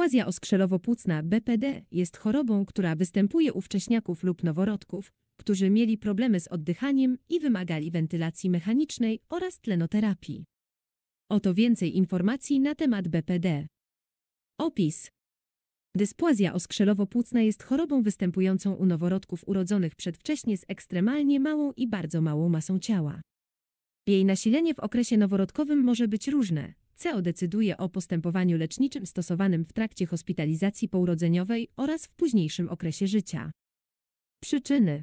Displazja oskrzelowo-płucna BPD jest chorobą, która występuje u wcześniaków lub noworodków, którzy mieli problemy z oddychaniem i wymagali wentylacji mechanicznej oraz tlenoterapii. Oto więcej informacji na temat BPD. Opis Dysplazja oskrzelowo-płucna jest chorobą występującą u noworodków urodzonych przedwcześnie z ekstremalnie małą i bardzo małą masą ciała. Jej nasilenie w okresie noworodkowym może być różne, CEO decyduje o postępowaniu leczniczym stosowanym w trakcie hospitalizacji pourodzeniowej oraz w późniejszym okresie życia. Przyczyny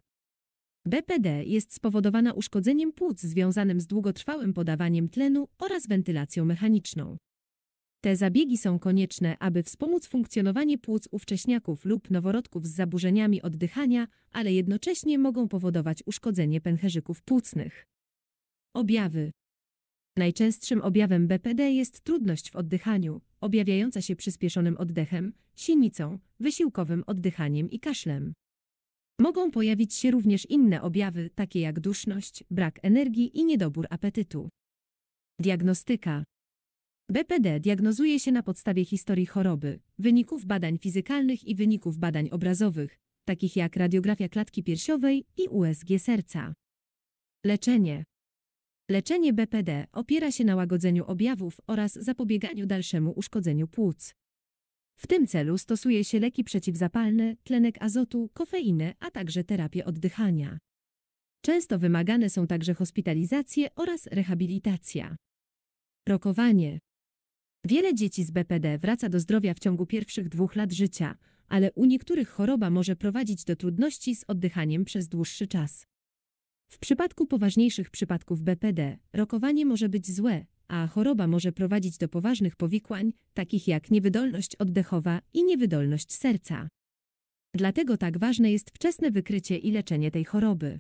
BPD jest spowodowana uszkodzeniem płuc związanym z długotrwałym podawaniem tlenu oraz wentylacją mechaniczną. Te zabiegi są konieczne, aby wspomóc funkcjonowanie płuc u wcześniaków lub noworodków z zaburzeniami oddychania, ale jednocześnie mogą powodować uszkodzenie pęcherzyków płucnych. Objawy Najczęstszym objawem BPD jest trudność w oddychaniu, objawiająca się przyspieszonym oddechem, sinicą, wysiłkowym oddychaniem i kaszlem. Mogą pojawić się również inne objawy, takie jak duszność, brak energii i niedobór apetytu. Diagnostyka BPD diagnozuje się na podstawie historii choroby, wyników badań fizykalnych i wyników badań obrazowych, takich jak radiografia klatki piersiowej i USG serca. Leczenie Leczenie BPD opiera się na łagodzeniu objawów oraz zapobieganiu dalszemu uszkodzeniu płuc. W tym celu stosuje się leki przeciwzapalne, tlenek azotu, kofeinę, a także terapię oddychania. Często wymagane są także hospitalizacje oraz rehabilitacja. Rokowanie. Wiele dzieci z BPD wraca do zdrowia w ciągu pierwszych dwóch lat życia, ale u niektórych choroba może prowadzić do trudności z oddychaniem przez dłuższy czas. W przypadku poważniejszych przypadków BPD rokowanie może być złe, a choroba może prowadzić do poważnych powikłań, takich jak niewydolność oddechowa i niewydolność serca. Dlatego tak ważne jest wczesne wykrycie i leczenie tej choroby.